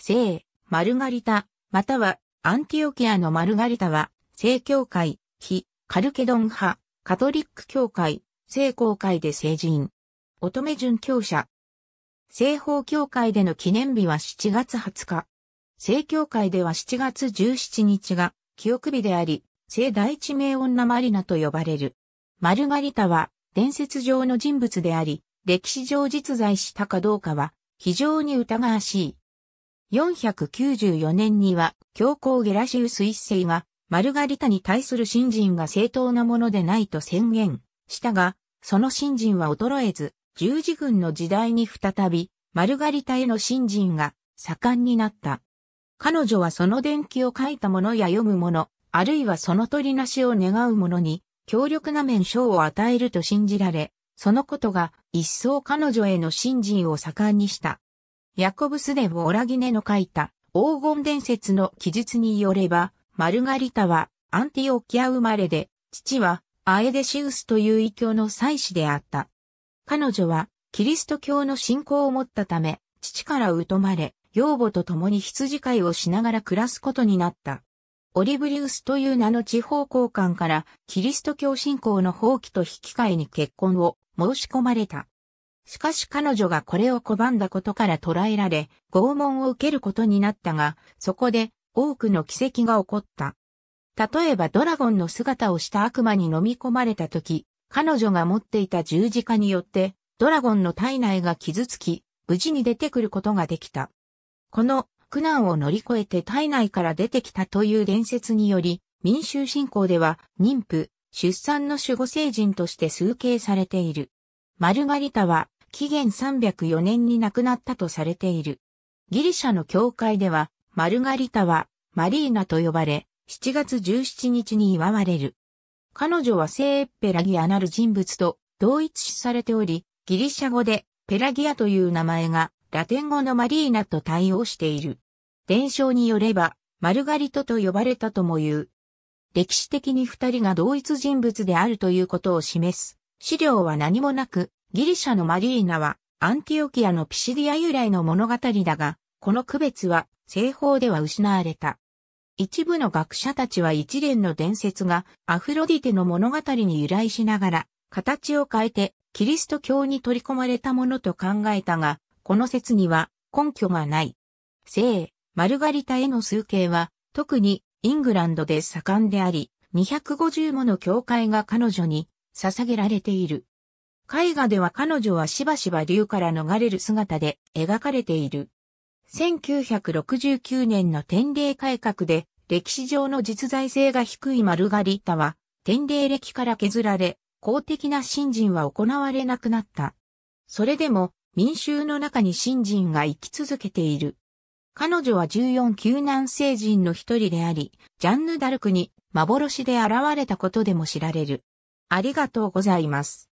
聖、マルガリタ、またはアンティオキアのマルガリタは、聖教会、非、カルケドン派、カトリック教会、聖公会で聖人。乙女殉教者。聖法教会での記念日は7月20日。聖教会では7月17日が記憶日であり、聖第一名女マリナと呼ばれる。マルガリタは伝説上の人物であり、歴史上実在したかどうかは非常に疑わしい。494年には、教皇ゲラシウス一世が、マルガリタに対する信心が正当なものでないと宣言したが、その信心は衰えず、十字軍の時代に再び、マルガリタへの信心が盛んになった。彼女はその伝記を書いた者や読む者、あるいはその取りなしを願う者に、強力な面賞を与えると信じられ、そのことが一層彼女への信心を盛んにした。ヤコブス・デ・ウオラギネの書いた黄金伝説の記述によれば、マルガリタはアンティオキア生まれで、父はアエデシウスという異教の祭司であった。彼女はキリスト教の信仰を持ったため、父から疎まれ、養母と共に羊飼いをしながら暮らすことになった。オリブリウスという名の地方交換からキリスト教信仰の放棄と引き換えに結婚を申し込まれた。しかし彼女がこれを拒んだことから捕らえられ、拷問を受けることになったが、そこで多くの奇跡が起こった。例えばドラゴンの姿をした悪魔に飲み込まれた時、彼女が持っていた十字架によって、ドラゴンの体内が傷つき、無事に出てくることができた。この苦難を乗り越えて体内から出てきたという伝説により、民衆信仰では妊婦、出産の守護聖人として崇敬されている。マルガリタは紀元304年に亡くなったとされている。ギリシャの教会では、マルガリタは、マリーナと呼ばれ、7月17日に祝われる。彼女は聖エッペラギアなる人物と同一視されており、ギリシャ語でペラギアという名前がラテン語のマリーナと対応している。伝承によれば、マルガリトと呼ばれたとも言う。歴史的に二人が同一人物であるということを示す。資料は何もなく、ギリシャのマリーナはアンティオキアのピシディア由来の物語だが、この区別は西方では失われた。一部の学者たちは一連の伝説がアフロディテの物語に由来しながら形を変えてキリスト教に取り込まれたものと考えたが、この説には根拠がない。聖、マルガリタへの数形は特にイングランドで盛んであり、250もの教会が彼女に捧げられている。絵画では彼女はしばしば竜から逃れる姿で描かれている。1969年の天霊改革で歴史上の実在性が低いマルガリッタは天霊歴から削られ公的な信心は行われなくなった。それでも民衆の中に信心が生き続けている。彼女は14救難聖人の一人であり、ジャンヌ・ダルクに幻で現れたことでも知られる。ありがとうございます。